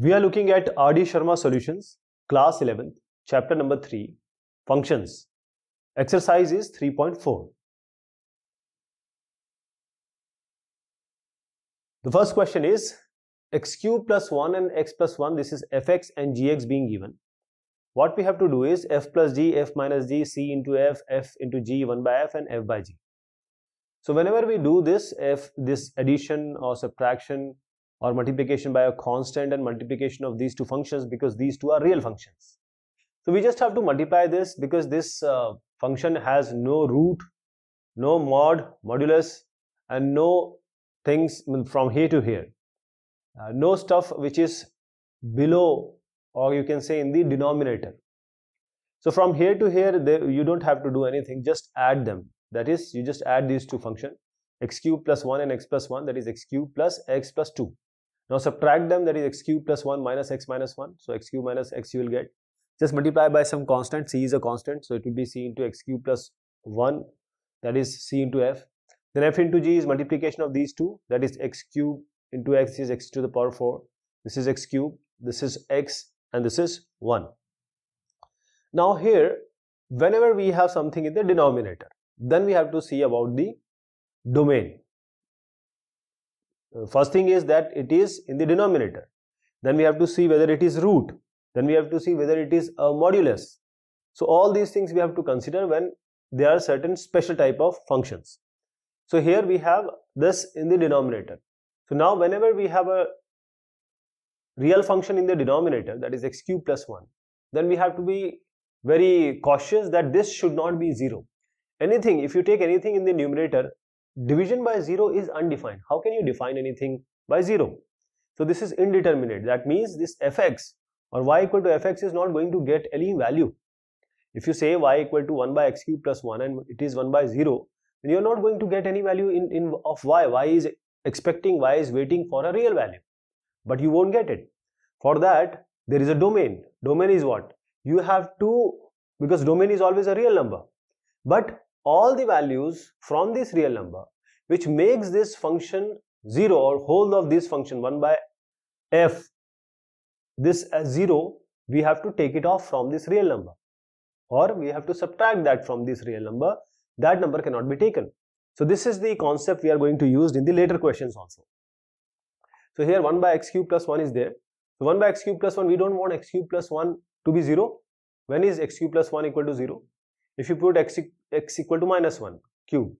We are looking at R.D. Sharma Solutions, class 11th, chapter number 3, Functions. Exercise is 3.4. The first question is x cube plus 1 and x plus 1, this is fx and gx being given. What we have to do is f plus g, f minus g, c into f, f into g, 1 by f and f by g. So whenever we do this, f this addition or subtraction or multiplication by a constant and multiplication of these two functions because these two are real functions. So we just have to multiply this because this uh, function has no root, no mod, modulus and no things from here to here. Uh, no stuff which is below or you can say in the denominator. So from here to here they, you don't have to do anything just add them that is you just add these two functions x cube plus 1 and x plus 1 that is x cube plus x plus 2 now subtract them that is x cube plus 1 minus x minus 1. So x cube minus x you will get. Just multiply by some constant. c is a constant. So it will be c into x cube plus 1 that is c into f. Then f into g is multiplication of these two that is x cube into x is x to the power 4. This is x cube. This is x and this is 1. Now here whenever we have something in the denominator then we have to see about the domain uh, first thing is that it is in the denominator then we have to see whether it is root then we have to see whether it is a modulus so all these things we have to consider when there are certain special type of functions so here we have this in the denominator so now whenever we have a real function in the denominator that is x cube plus 1 then we have to be very cautious that this should not be 0 anything if you take anything in the numerator division by 0 is undefined. How can you define anything by 0? So this is indeterminate. That means this fx or y equal to fx is not going to get any value. If you say y equal to 1 by x cube plus 1 and it is 1 by 0, then you are not going to get any value in, in of y. y is expecting, y is waiting for a real value. But you won't get it. For that, there is a domain. Domain is what? You have to, because domain is always a real number. But all the values from this real number which makes this function 0 or whole of this function 1 by f this as uh, 0 we have to take it off from this real number or we have to subtract that from this real number that number cannot be taken so this is the concept we are going to use in the later questions also so here 1 by x cube plus 1 is there so 1 by x cube plus 1 we don't want x cube plus 1 to be 0 when is x cube plus 1 equal to 0 if you put x, x equal to minus 1 cube,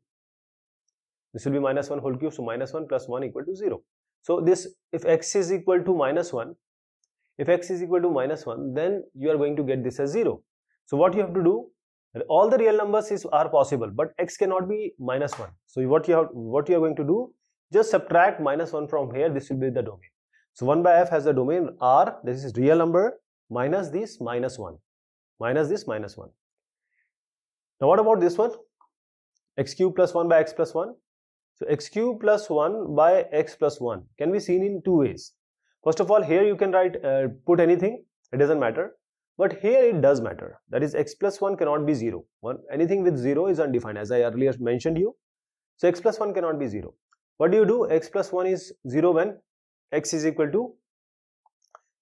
this will be minus 1 whole cube. So, minus 1 plus 1 equal to 0. So, this if x is equal to minus 1, if x is equal to minus 1, then you are going to get this as 0. So, what you have to do? All the real numbers is are possible, but x cannot be minus 1. So, what you have what you are going to do? Just subtract minus 1 from here, this will be the domain. So 1 by f has the domain r, this is real number, minus this minus 1, minus this minus 1. Now what about this one? x cube plus 1 by x plus 1. So x cube plus 1 by x plus 1 can be seen in two ways. First of all, here you can write, uh, put anything, it doesn't matter. But here it does matter. That is x plus 1 cannot be 0. One, anything with 0 is undefined as I earlier mentioned you. So x plus 1 cannot be 0. What do you do? x plus 1 is 0 when x is equal to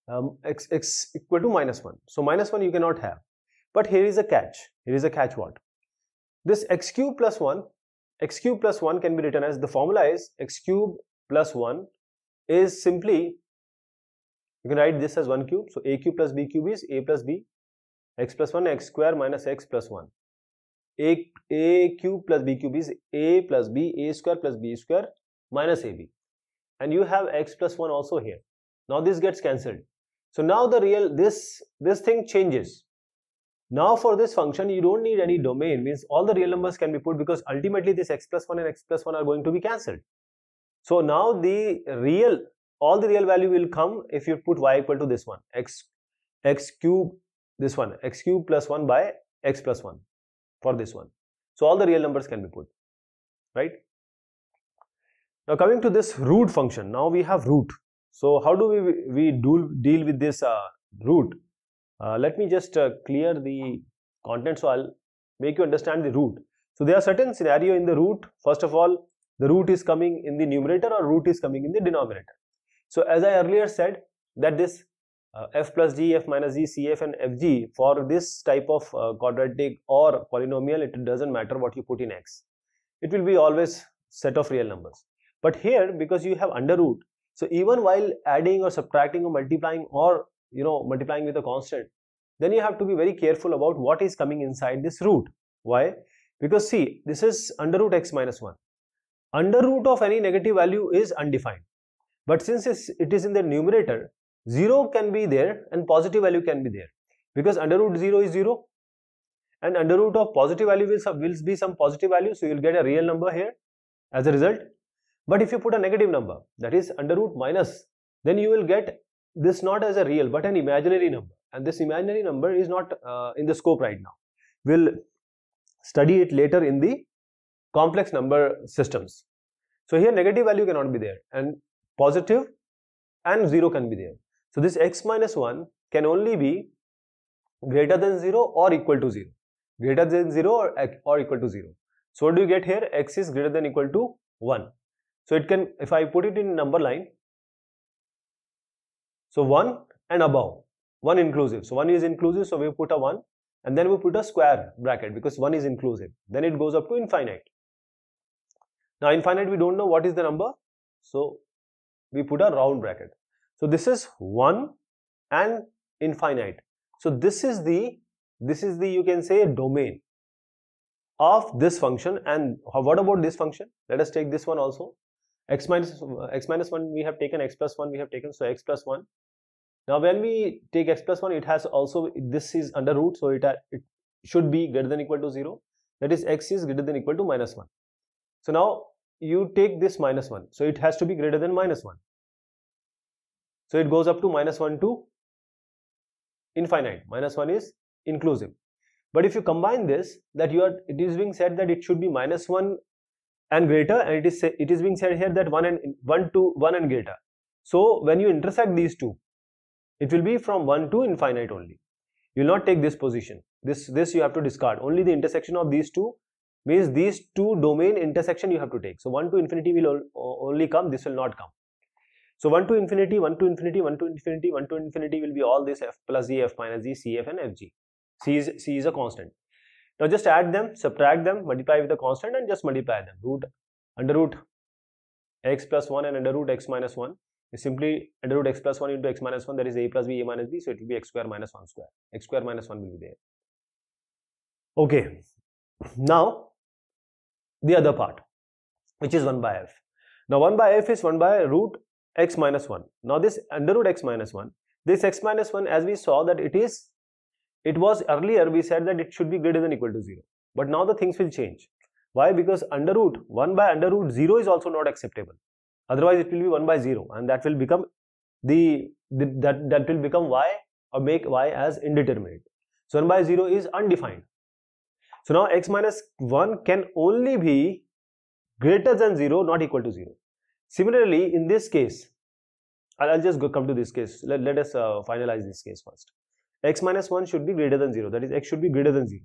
um, x, x equal to minus 1. So minus 1 you cannot have. But here is a catch. Here is a catch what? This x cube plus 1, x cube plus 1 can be written as the formula is x cube plus 1 is simply, you can write this as 1 cube. So, a cube plus b cube is a plus b x plus 1 x square minus x plus 1 a, a cube plus b cube is a plus b a square plus b square minus ab and you have x plus 1 also here now this gets cancelled so now the real this this thing changes now for this function, you don't need any domain, means all the real numbers can be put because ultimately this x plus 1 and x plus 1 are going to be cancelled. So now the real, all the real value will come if you put y equal to this one, x, x cube, this one, x cube plus 1 by x plus 1 for this one. So all the real numbers can be put, right? Now coming to this root function, now we have root. So how do we, we do, deal with this uh, root? Uh, let me just uh, clear the content so I'll make you understand the root. So there are certain scenario in the root. First of all, the root is coming in the numerator or root is coming in the denominator. So as I earlier said that this uh, f plus g, f minus g, cf and fg for this type of uh, quadratic or polynomial it doesn't matter what you put in x. It will be always set of real numbers. But here because you have under root so even while adding or subtracting or multiplying or you know multiplying with a constant then you have to be very careful about what is coming inside this root why because see this is under root x minus 1 under root of any negative value is undefined but since it is in the numerator 0 can be there and positive value can be there because under root 0 is 0 and under root of positive value will, will be some positive value so you will get a real number here as a result but if you put a negative number that is under root minus then you will get this not as a real but an imaginary number and this imaginary number is not uh, in the scope right now. We'll study it later in the complex number systems. So here negative value cannot be there and positive and 0 can be there. So this x minus 1 can only be greater than 0 or equal to 0, greater than 0 or, or equal to 0. So what do you get here? x is greater than equal to 1. So it can, if I put it in number line, so 1 and above, 1 inclusive. So 1 is inclusive, so we put a 1 and then we put a square bracket because 1 is inclusive. Then it goes up to infinite. Now infinite we don't know what is the number, so we put a round bracket. So this is 1 and infinite. So this is the, this is the you can say domain of this function and what about this function? Let us take this one also x minus x minus 1 we have taken x plus 1 we have taken so x plus 1 now when we take x plus 1 it has also this is under root so it, it should be greater than equal to 0 that is x is greater than equal to minus 1 so now you take this minus 1 so it has to be greater than minus 1 so it goes up to minus 1 to infinite minus 1 is inclusive but if you combine this that you are it is being said that it should be minus 1 and greater and it is say, it is being said here that 1 and 1 to 1 and greater so when you intersect these two it will be from 1 to infinite only you will not take this position this this you have to discard only the intersection of these two means these two domain intersection you have to take so 1 to infinity will only come this will not come so 1 to infinity 1 to infinity 1 to infinity 1 to infinity will be all this f plus e f minus e c f and fg is c is a constant now just add them, subtract them, multiply with a constant and just multiply them. Root under root x plus 1 and under root x minus 1 is simply under root x plus 1 into x minus 1 that is a plus b a minus b so it will be x square minus 1 square x square minus 1 will be there okay now the other part which is 1 by f now 1 by f is 1 by root x minus 1 now this under root x minus 1 this x minus 1 as we saw that it is it was earlier we said that it should be greater than equal to 0. But now the things will change. Why? Because under root 1 by under root 0 is also not acceptable. Otherwise it will be 1 by 0 and that will become the, the that, that will become y or make y as indeterminate. So 1 by 0 is undefined. So now x minus 1 can only be greater than 0 not equal to 0. Similarly in this case, I'll, I'll just go come to this case. Let, let us uh, finalize this case first x minus 1 should be greater than 0 that is x should be greater than 0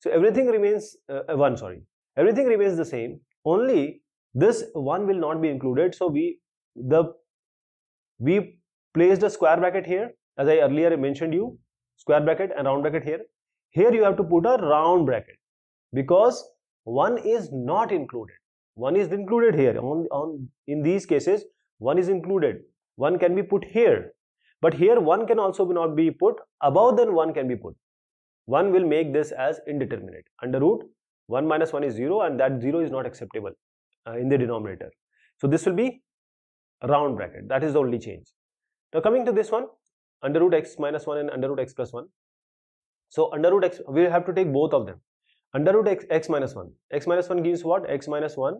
so everything remains uh, uh, 1 sorry everything remains the same only this 1 will not be included so we the we placed a square bracket here as i earlier mentioned you square bracket and round bracket here here you have to put a round bracket because 1 is not included 1 is included here on, on in these cases 1 is included 1 can be put here but here 1 can also not be put, above Then 1 can be put. 1 will make this as indeterminate. Under root 1 minus 1 is 0 and that 0 is not acceptable uh, in the denominator. So this will be round bracket. That is the only change. Now coming to this one, under root x minus 1 and under root x plus 1. So under root x, we have to take both of them. Under root x, x minus 1. x minus 1 gives what? x minus 1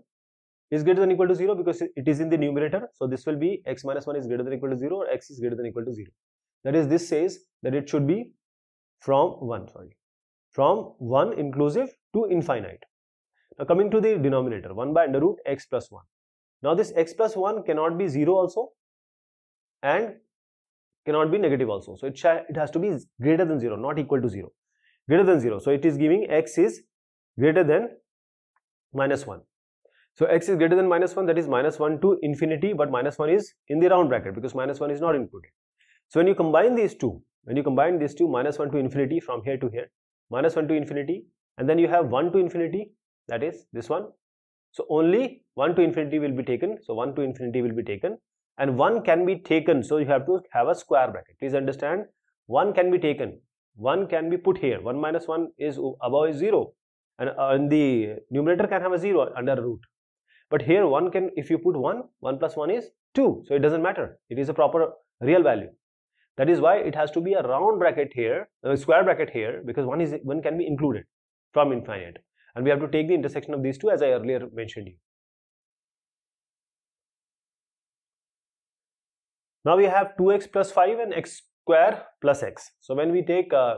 is greater than equal to 0 because it is in the numerator. So this will be x minus 1 is greater than equal to 0 or x is greater than equal to 0. That is this says that it should be from 1 sorry from 1 inclusive to infinite. Now coming to the denominator 1 by under root x plus 1. Now this x plus 1 cannot be 0 also and cannot be negative also. So it, it has to be greater than 0 not equal to 0 greater than 0. So it is giving x is greater than minus 1. So x is greater than minus 1 that is minus 1 to infinity but minus 1 is in the round bracket because minus 1 is not included. So when you combine these two, when you combine these two minus 1 to infinity from here to here, minus 1 to infinity and then you have 1 to infinity that is this one. So only 1 to infinity will be taken. So 1 to infinity will be taken and 1 can be taken. So you have to have a square bracket. Please understand 1 can be taken. 1 can be put here. 1 minus 1 is above is 0 and, uh, and the numerator can have a 0 under root but here one can if you put 1 1 plus 1 is 2 so it doesn't matter it is a proper real value that is why it has to be a round bracket here a square bracket here because one is one can be included from infinite and we have to take the intersection of these two as i earlier mentioned you now we have 2x plus 5 and x square plus x so when we take uh,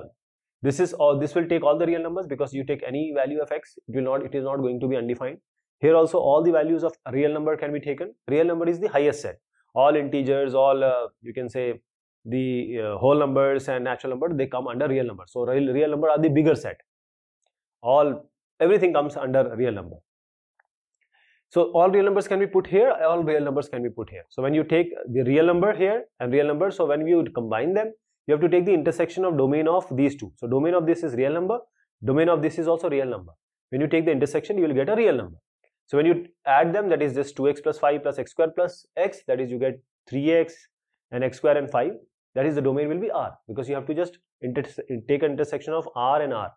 this is all this will take all the real numbers because you take any value of x it will not it is not going to be undefined here also all the values of real number can be taken. Real number is the highest set. All integers, all uh, you can say the uh, whole numbers and natural number, they come under real number. So real, real number are the bigger set. All everything comes under real number. So all real numbers can be put here, all real numbers can be put here. So when you take the real number here and real number, so when you combine them, you have to take the intersection of domain of these two. So domain of this is real number, domain of this is also real number. When you take the intersection, you will get a real number. So when you add them, that is this 2x plus 5 plus x square plus x, that is you get 3x and x square and 5. That is the domain will be r because you have to just take an intersection of r and r.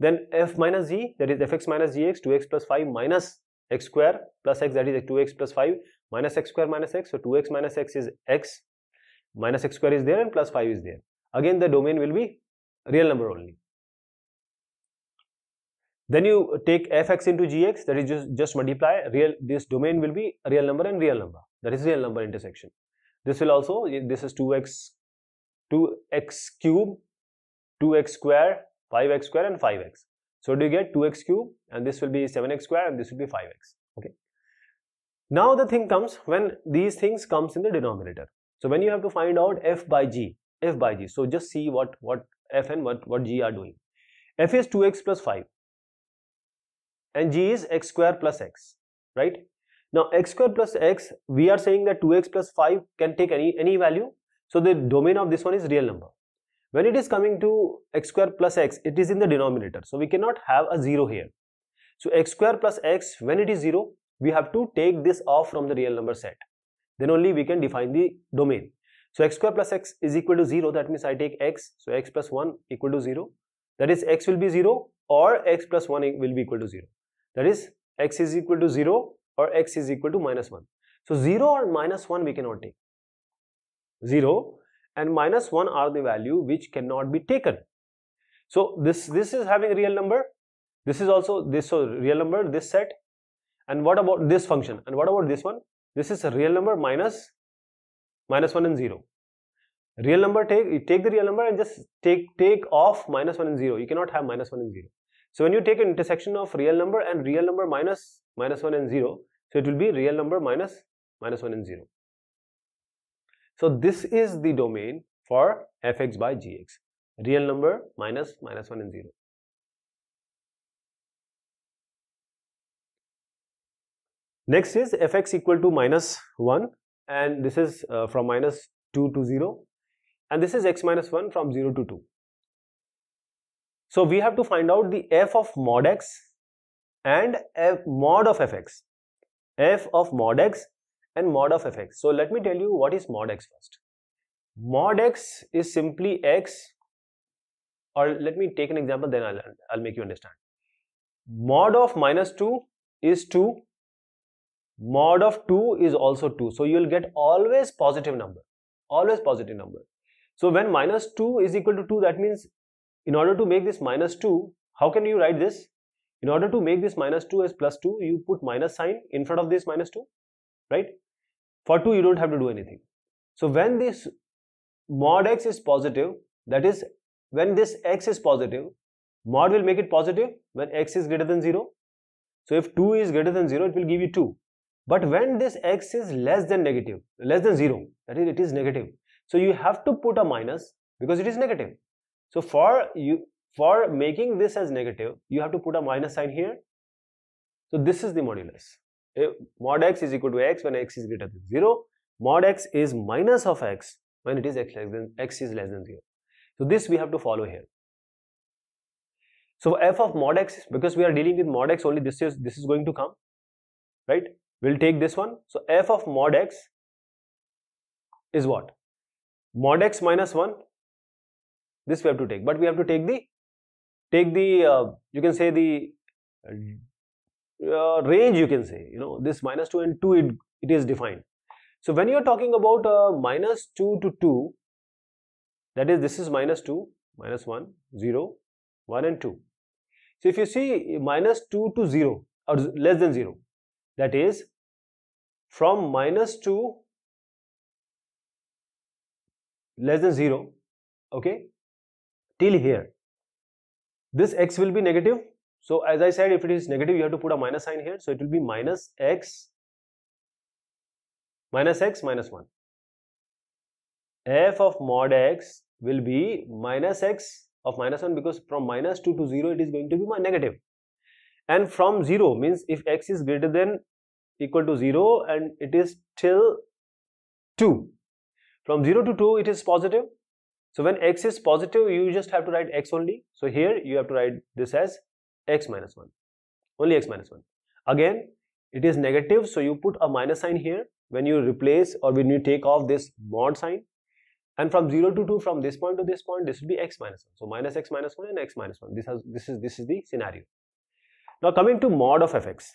Then f minus z, that is fx minus gx, 2x plus 5 minus x square plus x, that is 2x plus 5 minus x square minus x. So 2x minus x is x, minus x square is there and plus 5 is there. Again, the domain will be real number only. Then you take fx into gx, that is just, just multiply real, this domain will be real number and real number, that is real number intersection. This will also, this is 2x, 2x cube, 2x square, 5x square and 5x. So do you get 2x cube and this will be 7x square and this will be 5x, okay. Now the thing comes when these things comes in the denominator. So when you have to find out f by g, f by g, so just see what, what f and what, what g are doing. f is 2x plus 5 and g is x square plus x right now x square plus x we are saying that 2x plus 5 can take any any value so the domain of this one is real number when it is coming to x square plus x it is in the denominator so we cannot have a 0 here so x square plus x when it is 0 we have to take this off from the real number set then only we can define the domain so x square plus x is equal to 0 that means I take x so x plus 1 equal to 0 that is x will be 0 or x plus 1 will be equal to 0 that is x is equal to 0 or x is equal to minus 1. So 0 or minus 1 we cannot take. 0 and minus 1 are the value which cannot be taken. So this, this is having real number. This is also this so real number, this set. And what about this function? And what about this one? This is a real number minus minus 1 and 0. Real number take you take the real number and just take take off minus 1 and 0. You cannot have minus 1 and 0. So when you take an intersection of real number and real number minus minus 1 and 0, so it will be real number minus minus 1 and 0. So this is the domain for fx by gx, real number minus minus 1 and 0. Next is fx equal to minus 1 and this is uh, from minus 2 to 0 and this is x minus 1 from 0 to 2. So we have to find out the f of mod x and f mod of fx. f of mod x and mod of fx. So let me tell you what is mod x first. Mod x is simply x or let me take an example then I'll, I'll make you understand. Mod of minus 2 is 2. Mod of 2 is also 2. So you'll get always positive number. Always positive number. So when minus 2 is equal to 2 that means in order to make this minus 2, how can you write this? In order to make this minus 2 as plus 2, you put minus sign in front of this minus 2, right? For 2, you don't have to do anything. So when this mod x is positive, that is, when this x is positive, mod will make it positive when x is greater than 0. So if 2 is greater than 0, it will give you 2. But when this x is less than negative, less than 0, that is, it is negative. So you have to put a minus because it is negative. So for you for making this as negative, you have to put a minus sign here. So this is the modulus. If mod x is equal to x when x is greater than 0. Mod x is minus of x when it is x, less than, x is less than 0. So this we have to follow here. So f of mod x, because we are dealing with mod x only, this is, this is going to come, right? We'll take this one. So f of mod x is what? Mod x minus 1 this we have to take, but we have to take the take the uh, you can say the uh, range you can say you know this minus 2 and 2 it, it is defined so when you are talking about uh, minus 2 to 2 that is this is minus 2 minus 1 0 1 and 2 so if you see minus 2 to 0 or less than 0 that is from minus 2 less than 0 okay till here this x will be negative so as i said if it is negative you have to put a minus sign here so it will be minus x minus x minus 1 f of mod x will be minus x of minus 1 because from minus 2 to 0 it is going to be negative and from 0 means if x is greater than equal to 0 and it is till 2 from 0 to 2 it is positive so when x is positive, you just have to write x only. So here you have to write this as x minus 1, only x minus 1. Again, it is negative, so you put a minus sign here when you replace or when you take off this mod sign. And from 0 to 2, from this point to this point, this will be x minus 1. So minus x minus 1 and x minus 1. This, has, this, is, this is the scenario. Now coming to mod of fx.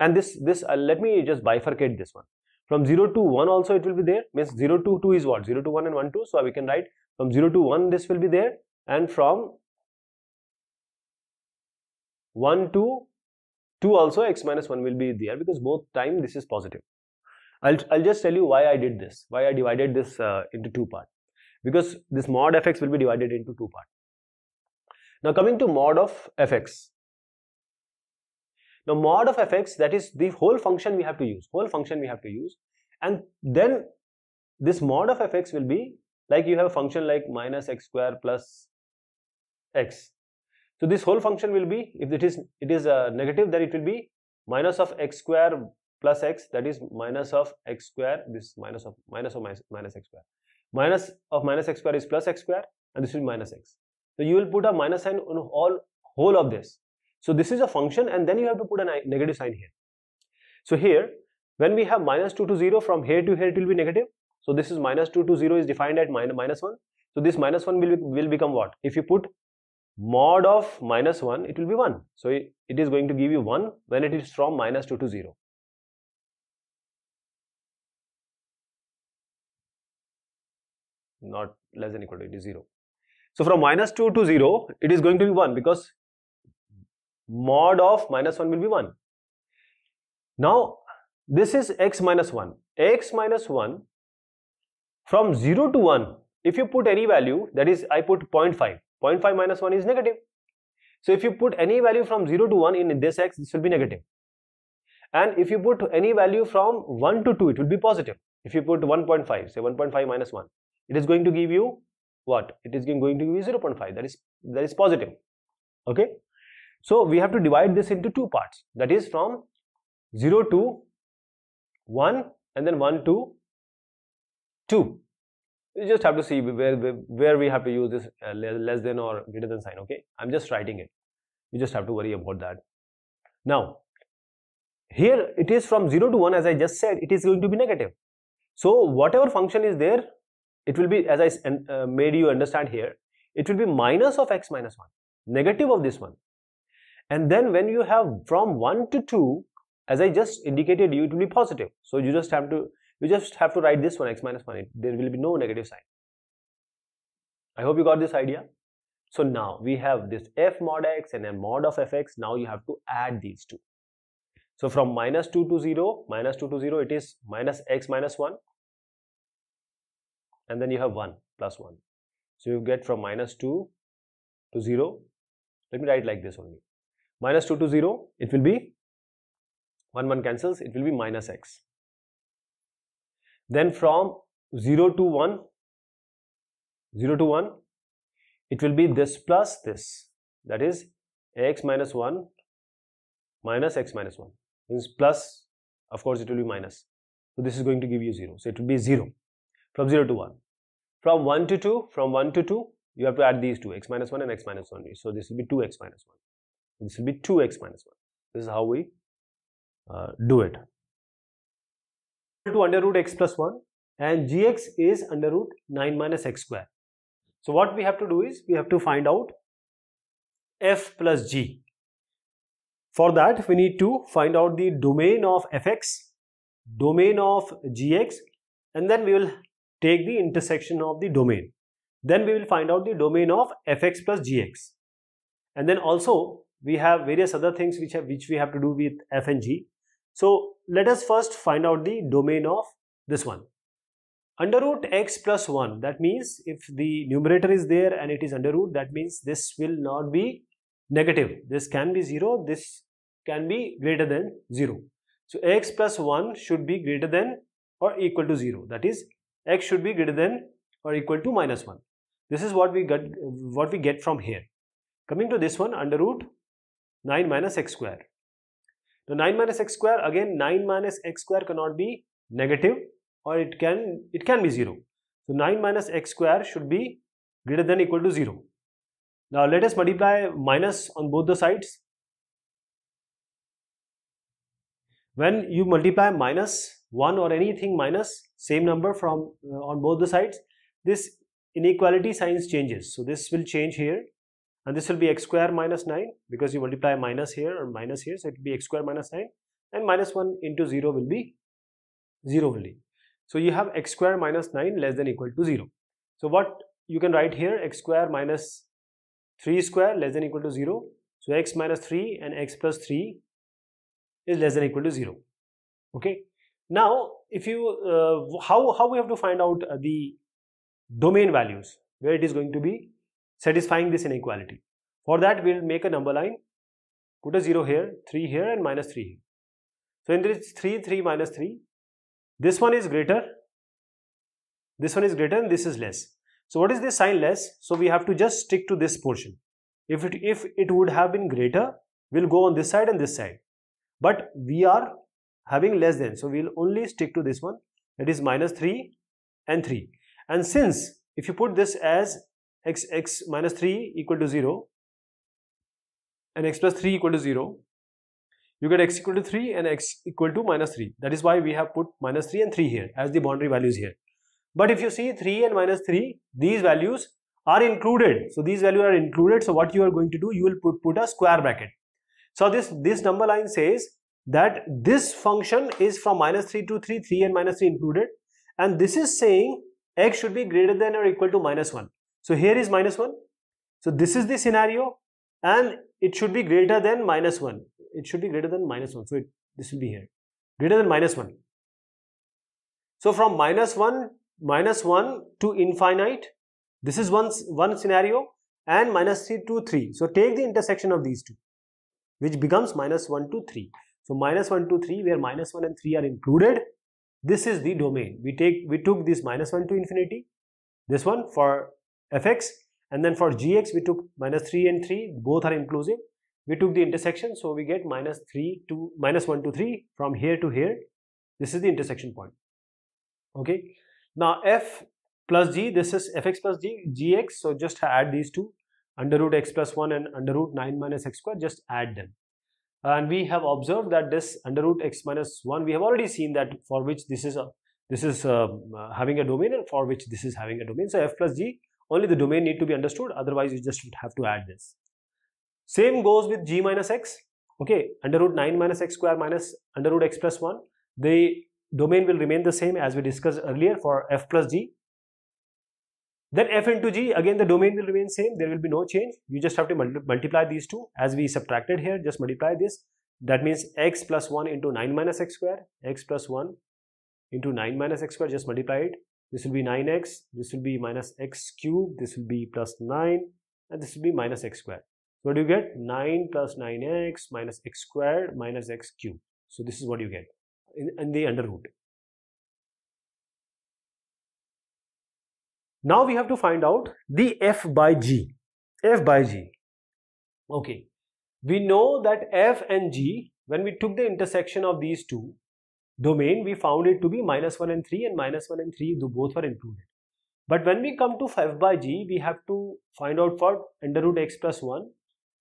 And this, this uh, let me just bifurcate this one. From 0 to 1 also it will be there, means 0 to 2 is what? 0 to 1 and 1 2. So we can write from 0 to 1 this will be there and from 1 to 2 also x minus 1 will be there because both time this is positive. I'll, I'll just tell you why I did this, why I divided this uh, into two part because this mod fx will be divided into two part. Now coming to mod of fx, now mod of fx that is the whole function we have to use, whole function we have to use and then this mod of fx will be like you have a function like minus x square plus x. So this whole function will be if it is it is a negative then it will be minus of x square plus x that is minus of x square this minus of minus of minus, minus x square minus of minus x square is plus x square and this is minus x. So you will put a minus sign on all whole of this so this is a function and then you have to put a negative sign here. So here, when we have minus 2 to 0 from here to here it will be negative. So this is minus 2 to 0 is defined at minus, minus 1. So this minus 1 will, will become what? If you put mod of minus 1, it will be 1. So it, it is going to give you 1 when it is from minus 2 to 0. Not less than equal to it is 0. So from minus 2 to 0, it is going to be 1 because mod of minus 1 will be 1. Now, this is x minus 1. x minus 1 from 0 to 1, if you put any value, that is I put 0 0.5. 0 0.5 minus 1 is negative. So if you put any value from 0 to 1 in this x, this will be negative. And if you put any value from 1 to 2, it will be positive. If you put 1.5, say 1.5 minus 1, it is going to give you what? It is going to give you 0 0.5, that is, that is positive. Okay. So we have to divide this into two parts that is from 0 to 1 and then 1 to 2. You just have to see where, where we have to use this uh, less than or greater than sign okay. I'm just writing it. You just have to worry about that. Now here it is from 0 to 1 as I just said it is going to be negative. So whatever function is there it will be as I uh, made you understand here it will be minus of x minus 1 negative of this one and then when you have from 1 to 2 as I just indicated you to be positive so you just have to you just have to write this one x minus 1 there will be no negative sign I hope you got this idea so now we have this f mod x and a mod of fx now you have to add these two so from minus 2 to 0 minus 2 to 0 it is minus x minus 1 and then you have 1 plus 1 so you get from minus 2 to 0 let me write like this only minus 2 to 0, it will be 1 1 cancels, it will be minus x. Then from 0 to 1, 0 to 1, it will be this plus this, that is x minus 1 minus x minus 1, means plus, of course, it will be minus. So this is going to give you 0, so it will be 0 from 0 to 1. From 1 to 2, from 1 to 2, you have to add these two, x minus 1 and x minus 1. So this will be 2x minus 1 this will be 2x minus 1 this is how we uh, do it to under root x plus 1 and gx is under root 9 minus x square so what we have to do is we have to find out f plus g for that we need to find out the domain of fx domain of gx and then we will take the intersection of the domain then we will find out the domain of fx plus gx and then also we have various other things which, have, which we have to do with f and g. So let us first find out the domain of this one. Under root x plus 1 that means if the numerator is there and it is under root that means this will not be negative. This can be 0, this can be greater than 0. So x plus 1 should be greater than or equal to 0 that is x should be greater than or equal to minus 1. This is what we get, what we get from here. Coming to this one under root 9 minus x square. Now 9 minus x square again 9 minus x square cannot be negative or it can it can be 0. So 9 minus x square should be greater than equal to 0. Now let us multiply minus on both the sides. When you multiply minus 1 or anything minus same number from uh, on both the sides this inequality signs changes. So this will change here and this will be x square minus 9 because you multiply minus here or minus here so it will be x square minus 9 and minus 1 into 0 will be 0 only so you have x square minus 9 less than equal to 0 so what you can write here x square minus 3 square less than equal to 0 so x minus 3 and x plus 3 is less than equal to 0 okay now if you uh, how how we have to find out uh, the domain values where it is going to be satisfying this inequality. For that, we'll make a number line, put a 0 here, 3 here and minus 3 here. So in this 3, 3 minus 3, this one is greater, this one is greater and this is less. So what is this sign less? So we have to just stick to this portion. If it, if it would have been greater, we'll go on this side and this side. But we are having less than, so we'll only stick to this one, that is minus 3 and 3. And since if you put this as x x minus 3 equal to 0 and x plus 3 equal to 0 you get x equal to 3 and x equal to minus 3 that is why we have put minus 3 and 3 here as the boundary values here but if you see 3 and minus 3 these values are included so these values are included so what you are going to do you will put, put a square bracket so this this number line says that this function is from minus 3 to 3 3 and minus 3 included and this is saying x should be greater than or equal to minus 1 so here is minus 1. So this is the scenario and it should be greater than minus 1. It should be greater than minus 1. So it, this will be here. Greater than minus 1. So from minus 1, minus 1 to infinite, this is one, one scenario and minus 3 to 3. So take the intersection of these two which becomes minus 1 to 3. So minus 1 to 3 where minus 1 and 3 are included. This is the domain. We take we took this minus 1 to infinity, this one for fx and then for gx we took minus 3 and 3 both are inclusive we took the intersection so we get minus 3 to minus 1 to 3 from here to here this is the intersection point okay now f plus g this is fx plus g gx so just add these two under root x plus 1 and under root 9 minus x square just add them and we have observed that this under root x minus 1 we have already seen that for which this is a this is um, uh, having a domain and for which this is having a domain so f plus g only the domain need to be understood, otherwise you just would have to add this. Same goes with g minus x, okay, under root 9 minus x square minus under root x plus 1. The domain will remain the same as we discussed earlier for f plus g. Then f into g, again the domain will remain same, there will be no change. You just have to multiply these two as we subtracted here, just multiply this. That means x plus 1 into 9 minus x square, x plus 1 into 9 minus x square, just multiply it this will be 9x this will be minus x cube this will be plus 9 and this will be minus x squared what do you get 9 plus 9x minus x squared minus x cube so this is what you get in, in the under root now we have to find out the f by g f by g okay we know that f and g when we took the intersection of these two domain, we found it to be minus 1 and 3 and minus 1 and 3 both were included. But when we come to five by g, we have to find out for under root x plus 1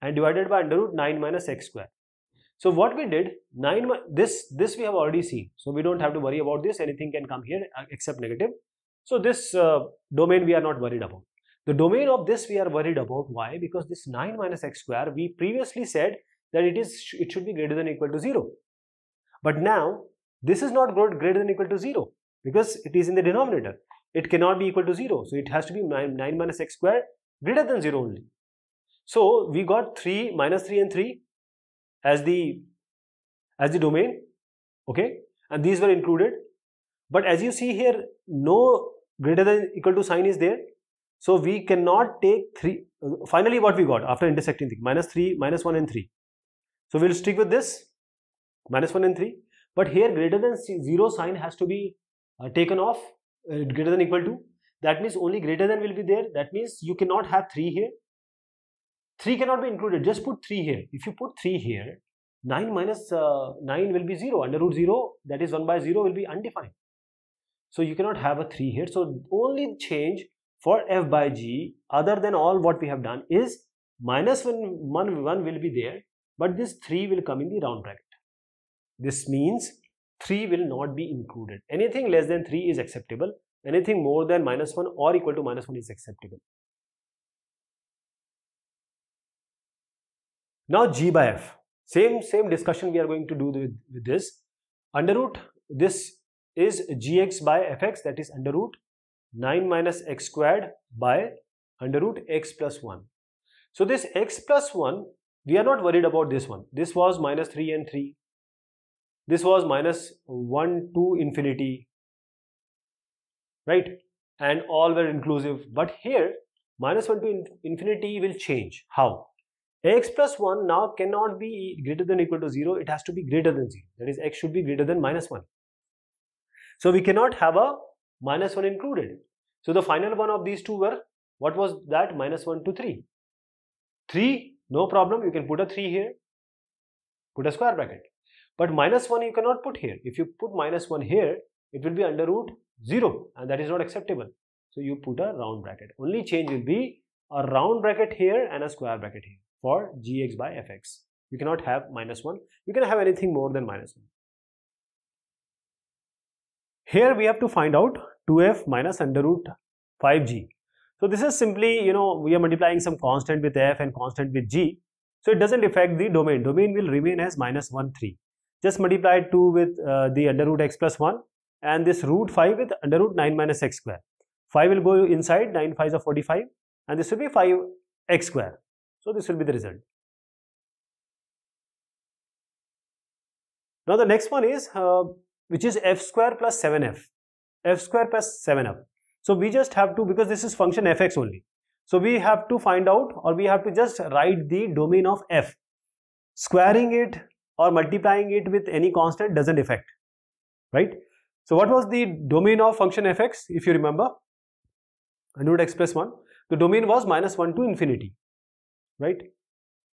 and divided by under root 9 minus x square. So what we did, 9 this this we have already seen. So we don't have to worry about this. Anything can come here uh, except negative. So this uh, domain we are not worried about. The domain of this we are worried about. Why? Because this 9 minus x square, we previously said that it is it should be greater than equal to 0. But now this is not greater than equal to 0 because it is in the denominator. It cannot be equal to 0. So it has to be 9, 9 minus x squared greater than 0 only. So we got 3 minus 3 and 3 as the as the domain okay and these were included but as you see here no greater than equal to sign is there so we cannot take 3 uh, finally what we got after intersecting the 3 minus 1 and 3 so we'll stick with this minus 1 and 3 but here greater than zero sign has to be uh, taken off uh, greater than equal to that means only greater than will be there that means you cannot have 3 here 3 cannot be included just put 3 here if you put 3 here 9 minus, uh, 9 will be 0 under root 0 that is 1 by 0 will be undefined so you cannot have a 3 here so only change for f by g other than all what we have done is minus 1 1, 1 will be there but this 3 will come in the round bracket this means 3 will not be included. Anything less than 3 is acceptable. Anything more than minus 1 or equal to minus 1 is acceptable. Now G by F. Same, same discussion we are going to do with, with this. Under root, this is gx by fx that is under root 9 minus x squared by under root x plus 1. So this x plus 1, we are not worried about this one. This was minus 3 and 3 this was minus 1 to infinity right and all were inclusive but here minus 1 to infinity will change how x plus 1 now cannot be greater than equal to 0 it has to be greater than 0 that is x should be greater than minus 1 so we cannot have a minus 1 included so the final one of these two were what was that minus 1 to 3 3 no problem you can put a 3 here put a square bracket but minus 1 you cannot put here. If you put minus 1 here, it will be under root 0 and that is not acceptable. So you put a round bracket. Only change will be a round bracket here and a square bracket here for gx by fx. You cannot have minus 1. You can have anything more than minus 1. Here we have to find out 2f minus under root 5g. So this is simply, you know, we are multiplying some constant with f and constant with g. So it doesn't affect the domain. Domain will remain as minus 1, 3 just multiply 2 with uh, the under root x plus 1 and this root 5 with under root 9 minus x square 5 will go inside 9 5 is 45 and this will be 5 x square so this will be the result now the next one is uh, which is f square plus 7f f square plus 7 up so we just have to because this is function fx only so we have to find out or we have to just write the domain of f squaring it or multiplying it with any constant doesn't affect, right? So what was the domain of function fx if you remember? Under express 1. The domain was minus 1 to infinity, right?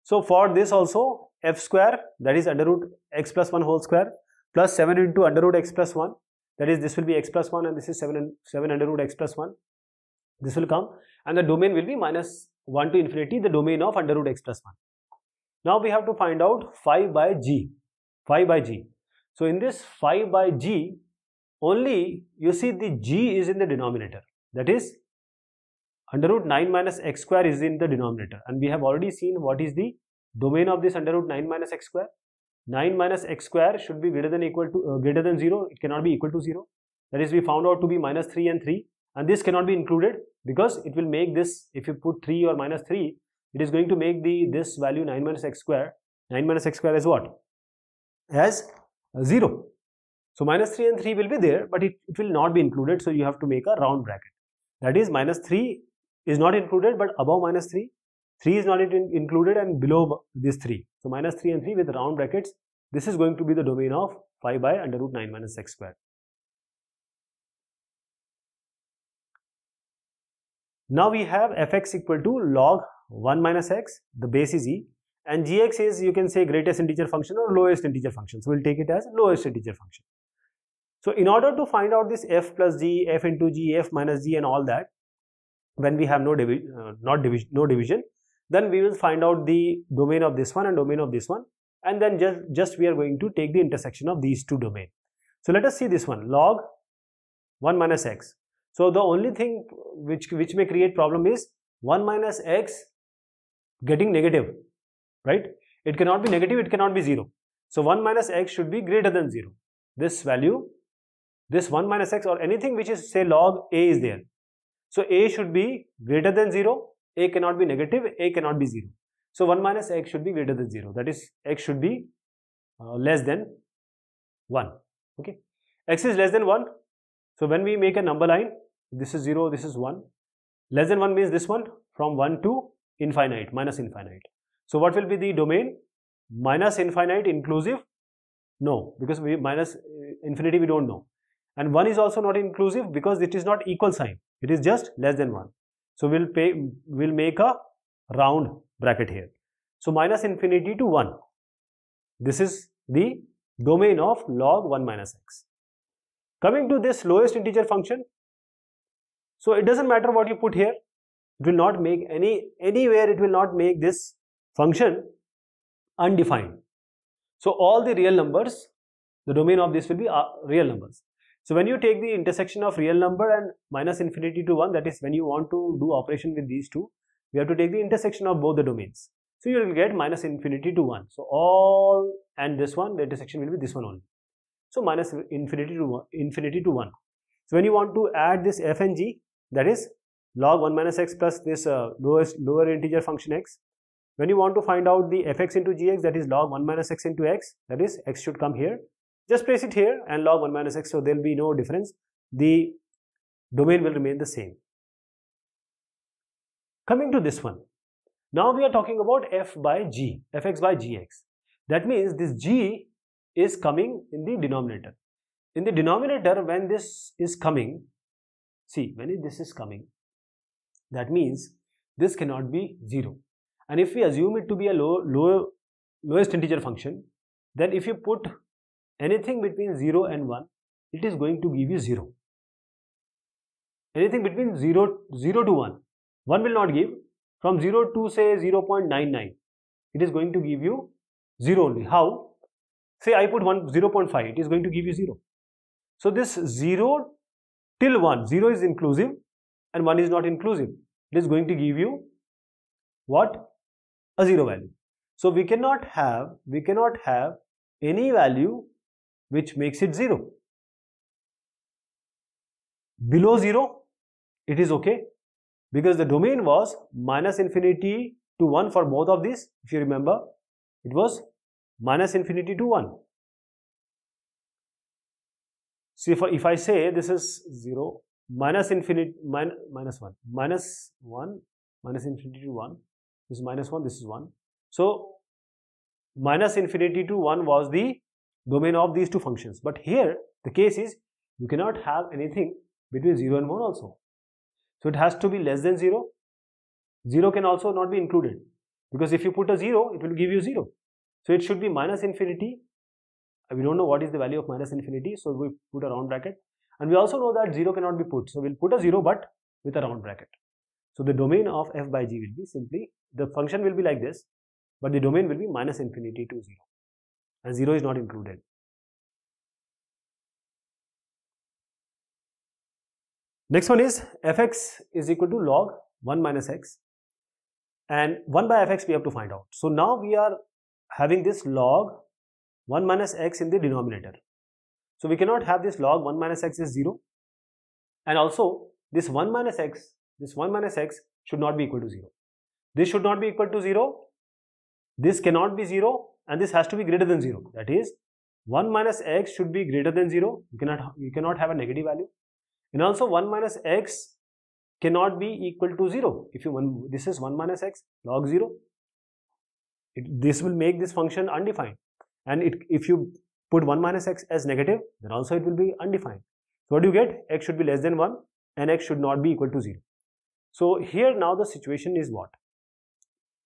So for this also f square that is under root x plus 1 whole square plus 7 into under root x plus 1 that is this will be x plus 1 and this is 7 and 7 under root x plus 1 this will come and the domain will be minus 1 to infinity the domain of under root x plus 1 now we have to find out phi by g, phi by g. So in this phi by g, only you see the g is in the denominator. That is under root 9 minus x square is in the denominator and we have already seen what is the domain of this under root 9 minus x square. 9 minus x square should be greater than equal to uh, greater than 0 it cannot be equal to 0 that is we found out to be minus 3 and 3 and this cannot be included because it will make this if you put 3 or minus 3 it is going to make the this value 9 minus x square 9 minus x square as what as 0 so minus 3 and 3 will be there but it, it will not be included so you have to make a round bracket that is minus 3 is not included but above minus 3 3 is not in, included and below this 3 so minus 3 and 3 with round brackets this is going to be the domain of 5 by under root 9 minus x square now we have fx equal to log 1 minus x, the base is e and gx is you can say greatest integer function or lowest integer function. So, we will take it as lowest integer function. So, in order to find out this f plus g, f into g, f minus g and all that, when we have no, divi uh, not division, no division, then we will find out the domain of this one and domain of this one and then just, just we are going to take the intersection of these two domain. So, let us see this one log 1 minus x. So, the only thing which, which may create problem is 1 minus x getting negative, right? It cannot be negative, it cannot be 0. So 1 minus x should be greater than 0. This value, this 1 minus x or anything which is say log a is there. So a should be greater than 0, a cannot be negative, a cannot be 0. So 1 minus x should be greater than 0. That is x should be uh, less than 1. Okay. x is less than 1. So when we make a number line, this is 0, this is 1. Less than 1 means this one from 1 to infinite minus infinite. So what will be the domain? Minus infinite inclusive? No, because we minus uh, infinity we don't know. And 1 is also not inclusive because it is not equal sign. It is just less than 1. So we'll pay we'll make a round bracket here. So minus infinity to 1. This is the domain of log 1 minus x. Coming to this lowest integer function. So it doesn't matter what you put here it will not make any anywhere it will not make this function undefined so all the real numbers the domain of this will be uh, real numbers so when you take the intersection of real number and minus infinity to 1 that is when you want to do operation with these two we have to take the intersection of both the domains so you will get minus infinity to 1 so all and this one the intersection will be this one only so minus infinity to 1 infinity to 1 so when you want to add this f and g that is log 1 minus x plus this uh, lowest, lower integer function x. When you want to find out the fx into gx that is log 1 minus x into x that is x should come here. Just place it here and log 1 minus x so there will be no difference. The domain will remain the same. Coming to this one. Now we are talking about f by g, fx by gx. That means this g is coming in the denominator. In the denominator when this is coming, see when this is coming, that means this cannot be 0. And if we assume it to be a low, low, lowest integer function, then if you put anything between 0 and 1, it is going to give you 0. Anything between 0, 0 to 1, 1 will not give. From 0 to say 0 0.99, it is going to give you 0 only. How? Say I put 1, 0 0.5, it is going to give you 0. So this 0 till 1, 0 is inclusive and 1 is not inclusive it is going to give you what a zero value so we cannot have we cannot have any value which makes it zero below zero it is okay because the domain was minus infinity to 1 for both of these if you remember it was minus infinity to 1 so if, if I say this is 0 minus infinity min, minus 1 minus 1 minus infinity to 1 this is minus 1 this is 1 so minus infinity to 1 was the domain of these two functions but here the case is you cannot have anything between 0 and 1 also so it has to be less than 0 0 can also not be included because if you put a 0 it will give you 0 so it should be minus infinity we don't know what is the value of minus infinity so we put a round bracket and we also know that 0 cannot be put. So we'll put a 0 but with a round bracket. So the domain of f by g will be simply, the function will be like this, but the domain will be minus infinity to 0. And 0 is not included. Next one is fx is equal to log 1 minus x and 1 by fx we have to find out. So now we are having this log 1 minus x in the denominator. So we cannot have this log 1 minus x is 0 and also this 1 minus x, this 1 minus x should not be equal to 0. This should not be equal to 0, this cannot be 0 and this has to be greater than 0. That is 1 minus x should be greater than 0, you cannot, you cannot have a negative value and also 1 minus x cannot be equal to 0. If you one, this is 1 minus x log 0, it, this will make this function undefined and it, if you put 1 minus x as negative, then also it will be undefined. So what do you get? x should be less than 1 and x should not be equal to 0. So here now the situation is what?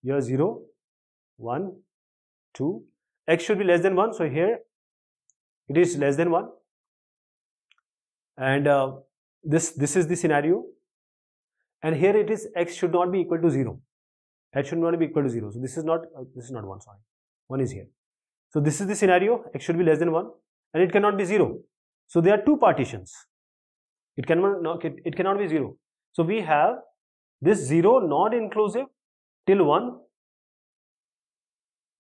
Here 0, 1, 2, x should be less than 1. So here it is less than 1 and uh, this, this is the scenario and here it is x should not be equal to 0 x should not be equal to 0 so this is not uh, this is not 1 sorry 1 is here so this is the scenario, x should be less than 1 and it cannot be 0. So there are two partitions. It cannot, it cannot be 0. So we have this 0 not inclusive till 1,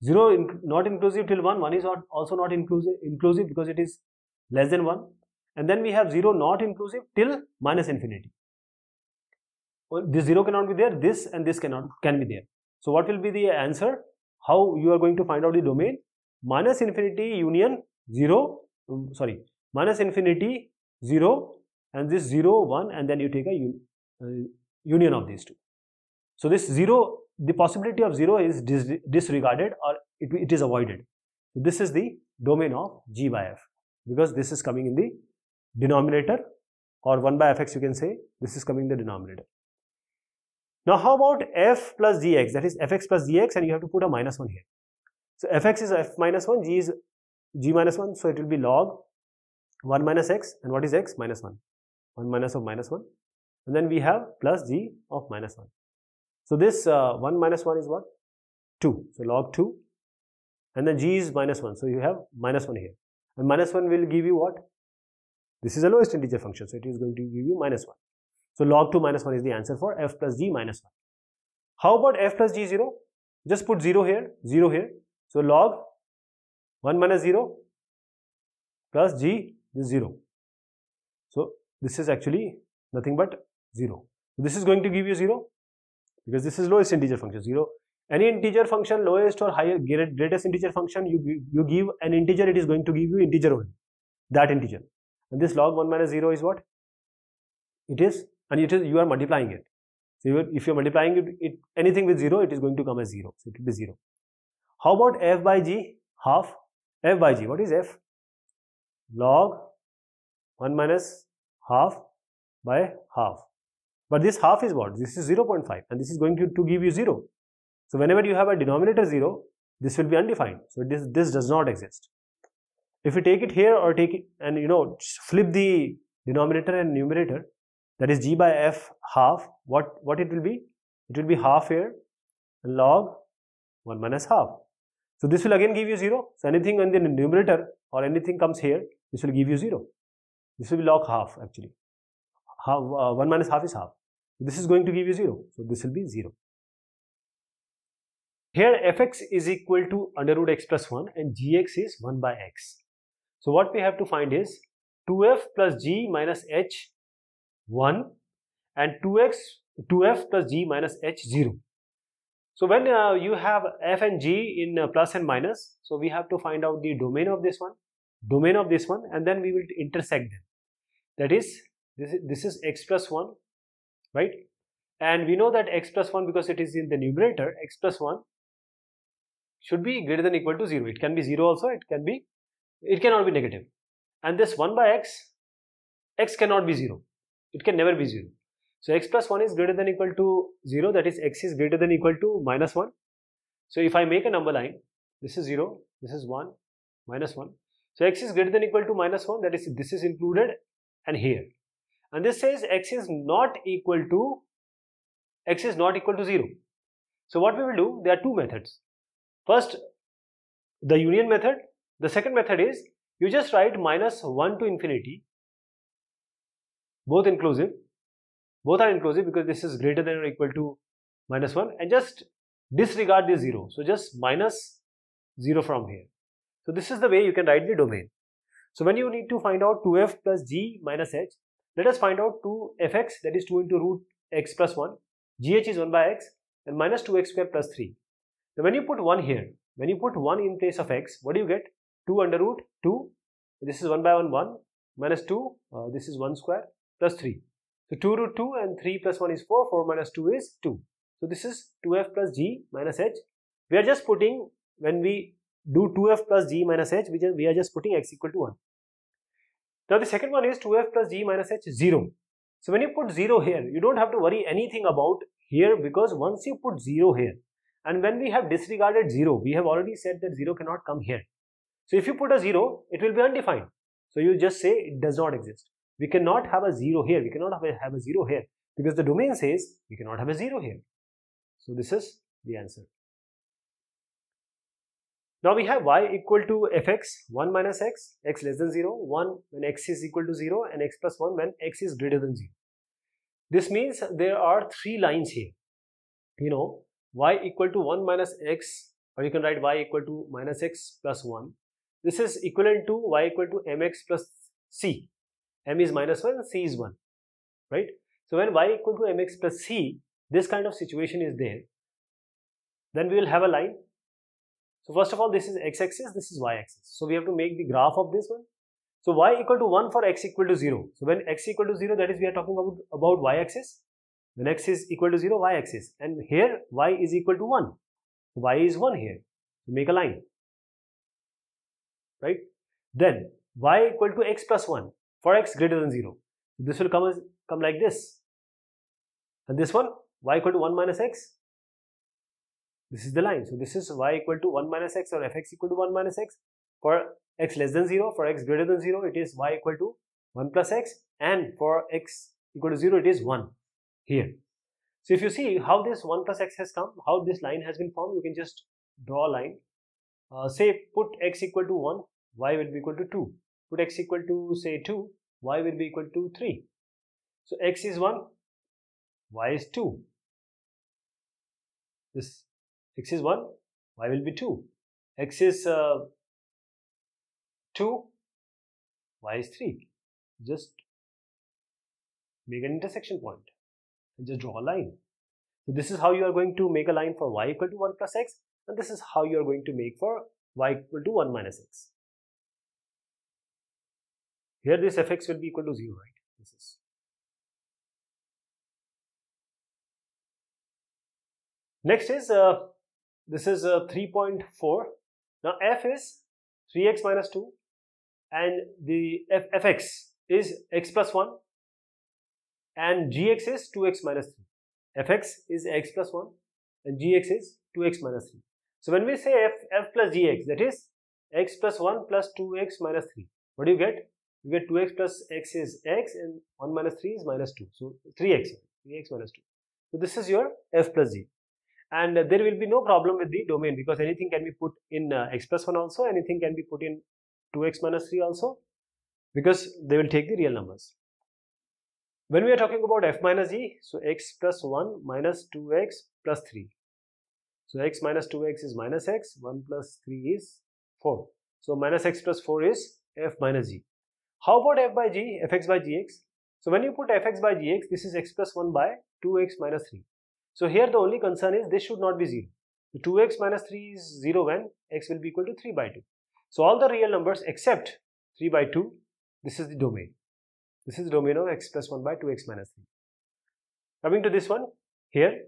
0 not inclusive till 1, 1 is also not inclusive, inclusive because it is less than 1 and then we have 0 not inclusive till minus infinity. Well, this 0 cannot be there, this and this cannot can be there. So what will be the answer? How you are going to find out the domain? minus infinity union 0 um, sorry minus infinity 0 and this 0 1 and then you take a un, uh, union of these two. So this 0 the possibility of 0 is dis disregarded or it, it is avoided. this is the domain of g by f because this is coming in the denominator or 1 by fx you can say this is coming in the denominator. Now how about f plus gx that is fx plus gx and you have to put a minus 1 here. So fx is f minus 1, g is g minus 1, so it will be log 1 minus x and what is x? Minus 1. 1 minus of minus 1 and then we have plus g of minus 1. So this uh, 1 minus 1 is what? 2. So log 2 and then g is minus 1. So you have minus 1 here and minus 1 will give you what? This is a lowest integer function so it is going to give you minus 1. So log 2 minus 1 is the answer for f plus g minus 1. How about f plus g 0? Just put 0 here, 0 here so log 1 minus 0 plus g is 0. So this is actually nothing but 0. This is going to give you 0 because this is lowest integer function 0. Any integer function lowest or higher greatest integer function you, you give an integer it is going to give you integer only that integer and this log 1 minus 0 is what? It is and it is you are multiplying it. So if you are multiplying it, it anything with 0 it is going to come as 0 so it will be 0. How about f by g? Half f by g. What is f? Log 1 minus half by half. But this half is what? This is 0.5 and this is going to, to give you 0. So whenever you have a denominator 0, this will be undefined. So this, this does not exist. If you take it here or take it and you know flip the denominator and numerator, that is g by f half, what, what it will be? It will be half here log 1 minus half. So this will again give you 0. So anything in the numerator or anything comes here, this will give you 0. This will be log half actually. Half, uh, 1 minus half is half. This is going to give you 0. So this will be 0. Here fx is equal to under root x plus 1 and gx is 1 by x. So what we have to find is 2f plus g minus h 1 and 2x 2f plus g minus h 0. So when uh, you have f and g in uh, plus and minus, so we have to find out the domain of this one, domain of this one and then we will intersect them. That is, this is, this is x plus 1, right? And we know that x plus 1 because it is in the numerator, x plus 1 should be greater than equal to 0. It can be 0 also, it can be, it cannot be negative. And this 1 by x, x cannot be 0. It can never be 0. So x plus 1 is greater than equal to 0, that is x is greater than equal to minus 1. So if I make a number line, this is 0, this is 1, minus 1. So x is greater than equal to minus 1, that is this is included and here. And this says x is not equal to, x is not equal to 0. So what we will do, there are two methods. First, the union method. The second method is, you just write minus 1 to infinity, both inclusive both are inclusive because this is greater than or equal to minus 1 and just disregard this 0 so just minus 0 from here so this is the way you can write the domain so when you need to find out 2f plus g minus h let us find out 2fx that is 2 into root x plus 1 gh is 1 by x and minus 2x square plus 3 now when you put 1 here when you put 1 in place of x what do you get 2 under root 2 this is 1 by 1 1 minus 2 uh, this is 1 square plus 3 so 2 root 2 and 3 plus 1 is 4, 4 minus 2 is 2. So this is 2f plus g minus h. We are just putting, when we do 2f plus g minus h, we, just, we are just putting x equal to 1. Now the second one is 2f plus g minus h 0. So when you put 0 here, you don't have to worry anything about here because once you put 0 here, and when we have disregarded 0, we have already said that 0 cannot come here. So if you put a 0, it will be undefined. So you just say it does not exist. We cannot have a 0 here. We cannot have a 0 here because the domain says we cannot have a 0 here. So this is the answer. Now we have y equal to fx 1 minus x, x less than 0, 1 when x is equal to 0 and x plus 1 when x is greater than 0. This means there are three lines here. You know y equal to 1 minus x or you can write y equal to minus x plus 1. This is equivalent to y equal to mx plus c m is minus 1, c is 1, right? So when y equal to mx plus c, this kind of situation is there, then we will have a line. So first of all, this is x-axis, this is y-axis. So we have to make the graph of this one. So y equal to 1 for x equal to 0. So when x equal to 0, that is we are talking about, about y-axis. When x is equal to 0, y-axis. And here, y is equal to 1. y is 1 here. We make a line. Right? Then, y equal to x plus 1 for x greater than 0. This will come as come like this. And this one, y equal to 1 minus x. This is the line. So this is y equal to 1 minus x or fx equal to 1 minus x. For x less than 0, for x greater than 0, it is y equal to 1 plus x. And for x equal to 0, it is 1 here. So if you see how this 1 plus x has come, how this line has been formed, you can just draw a line. Uh, say put x equal to 1, y will be equal to 2 put x equal to say 2, y will be equal to 3. So x is 1, y is 2. This x is 1, y will be 2. x is uh, 2, y is 3. Just make an intersection point and just draw a line. So this is how you are going to make a line for y equal to 1 plus x and this is how you are going to make for y equal to 1 minus x. Here this fx will be equal to 0, right? This is Next is, uh, this is uh, 3.4. Now f is 3x minus 2 and the f fx is x plus 1 and gx is 2x minus 3. fx is x plus 1 and gx is 2x minus 3. So when we say f, f plus gx that is x plus 1 plus 2x minus 3. What do you get? you get 2x plus x is x and 1 minus 3 is minus 2. So 3x, 3x minus 2. So this is your f plus g. And uh, there will be no problem with the domain because anything can be put in uh, x plus 1 also, anything can be put in 2x minus 3 also because they will take the real numbers. When we are talking about f minus z, so x plus 1 minus 2x plus 3. So x minus 2x is minus x, 1 plus 3 is 4. So minus x plus 4 is f minus z. How about f by g, fx by gx? So when you put fx by gx, this is x plus 1 by 2x minus 3. So here the only concern is this should not be 0. So 2x minus 3 is 0 when x will be equal to 3 by 2. So all the real numbers except 3 by 2, this is the domain. This is the domain of x plus 1 by 2x minus 3. Coming to this one, here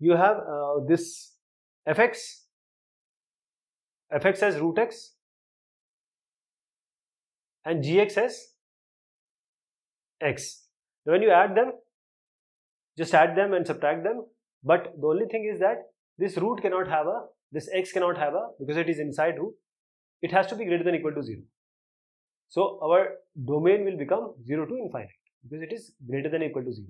you have uh, this fx, fx as root x and gx is x. Now when you add them, just add them and subtract them. But the only thing is that this root cannot have a, this x cannot have a, because it is inside root, it has to be greater than equal to 0. So our domain will become 0 to infinite because it is greater than equal to 0.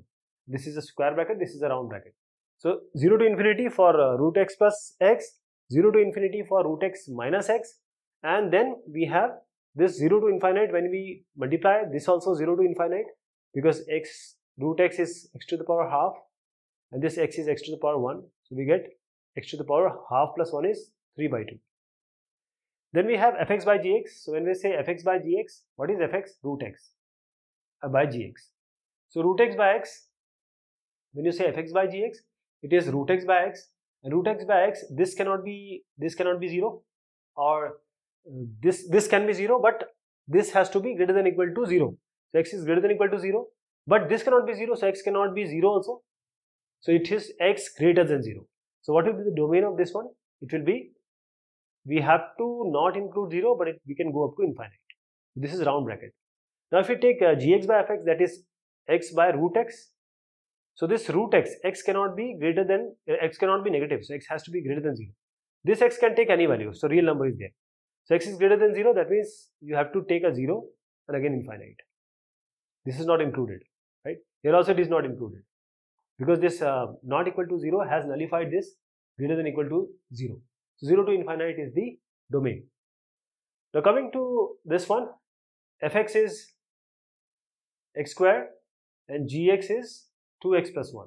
This is a square bracket, this is a round bracket. So 0 to infinity for uh, root x plus x, 0 to infinity for root x minus x and then we have this 0 to infinite when we multiply this also 0 to infinite because x root x is x to the power half and this x is x to the power 1 so we get x to the power half plus 1 is 3 by 2 then we have fx by gx so when we say fx by gx what is fx root x uh, by gx so root x by x when you say fx by gx it is root x by x and root x by x this cannot be this cannot be 0 or this this can be 0 but this has to be greater than equal to 0 so x is greater than equal to 0 but this cannot be 0 so x cannot be 0 also so it is x greater than 0 so what will be the domain of this one it will be we have to not include 0 but it, we can go up to infinite this is round bracket now if we take uh, gx by fx that is x by root x so this root x x cannot be greater than uh, x cannot be negative so x has to be greater than 0 this x can take any value so real number is there so x is greater than 0, that means you have to take a 0 and again infinite. This is not included, right? Here also it is not included because this uh, not equal to 0 has nullified this greater than equal to 0. So 0 to infinite is the domain. Now coming to this one, fx is x square and gx is 2x plus 1.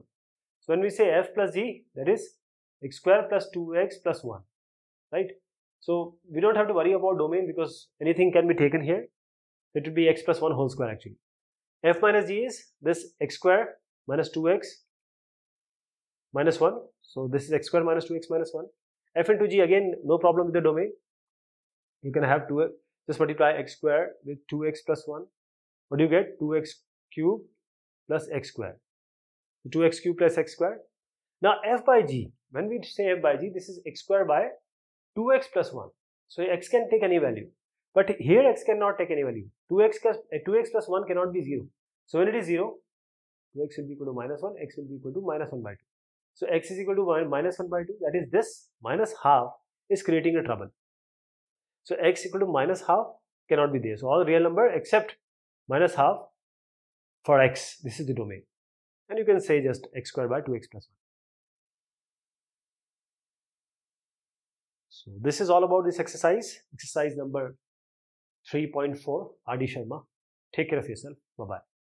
So when we say f plus g, that is x square plus 2x plus 1, right? So we don't have to worry about domain because anything can be taken here. It would be x plus 1 whole square actually. f minus g is this x square minus 2x minus 1. So this is x square minus 2x minus 1. f into g again no problem with the domain. You can have 2 just multiply x square with 2x plus 1. What do you get? 2x cube plus x square. So 2x cube plus x square. Now f by g, when we say f by g, this is x square by 2x plus 1. So x can take any value. But here x cannot take any value. 2x, 2x eh, plus 1 cannot be 0. So when it is 0, 2x will be equal to minus 1, x will be equal to minus 1 by 2. So x is equal to minus 1 by 2. That is this minus half is creating a trouble. So x equal to minus half cannot be there. So all real number except minus half for x. This is the domain. And you can say just x square by 2x plus 1. So this is all about this exercise, exercise number 3.4, Adi Sharma. Take care of yourself. Bye-bye.